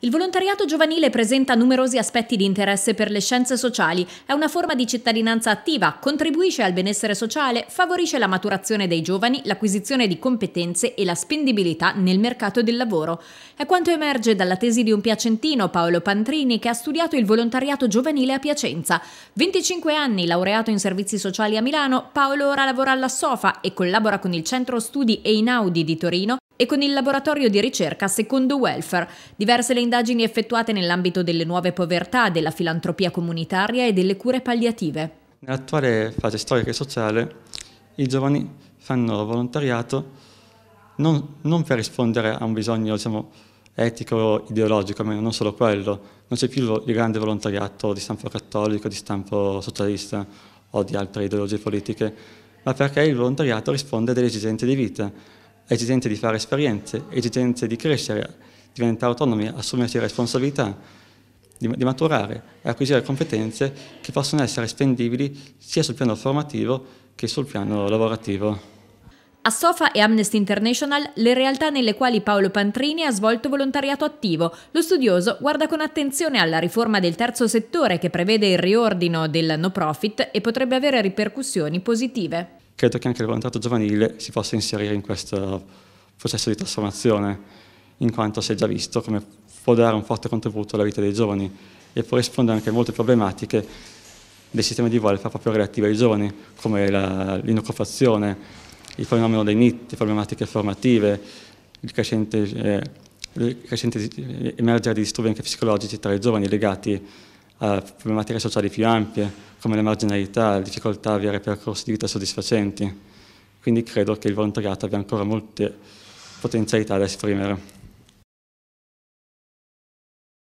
Il volontariato giovanile presenta numerosi aspetti di interesse per le scienze sociali, è una forma di cittadinanza attiva, contribuisce al benessere sociale, favorisce la maturazione dei giovani, l'acquisizione di competenze e la spendibilità nel mercato del lavoro. È quanto emerge dalla tesi di un piacentino, Paolo Pantrini, che ha studiato il volontariato giovanile a Piacenza. 25 anni, laureato in servizi sociali a Milano, Paolo ora lavora alla Sofa e collabora con il Centro Studi Einaudi di Torino e con il laboratorio di ricerca Secondo Welfare, diverse le indagini effettuate nell'ambito delle nuove povertà, della filantropia comunitaria e delle cure palliative. Nell'attuale fase storica e sociale i giovani fanno volontariato non, non per rispondere a un bisogno diciamo, etico, ideologico, ma non solo quello, non c'è più il grande volontariato di stampo cattolico, di stampo socialista o di altre ideologie politiche, ma perché il volontariato risponde a delle esigenze di vita esigenze di fare esperienze, esigenze di crescere, diventare autonomi, assumersi responsabilità, di, di maturare e acquisire competenze che possono essere spendibili sia sul piano formativo che sul piano lavorativo. A Sofa e Amnesty International le realtà nelle quali Paolo Pantrini ha svolto volontariato attivo. Lo studioso guarda con attenzione alla riforma del terzo settore che prevede il riordino del no profit e potrebbe avere ripercussioni positive credo che anche il volontariato giovanile si possa inserire in questo processo di trasformazione, in quanto si è già visto come può dare un forte contributo alla vita dei giovani e può rispondere anche a molte problematiche dei sistemi di welfare proprio relative ai giovani, come l'inoccupazione, il fenomeno dei NIT, le problematiche formative, il crescente, eh, il crescente emergere di disturbi anche psicologici tra i giovani legati a a problematiche sociali più ampie, come le marginalità, la difficoltà a avere percorsi di vita soddisfacenti. Quindi credo che il volontariato abbia ancora molte potenzialità da esprimere.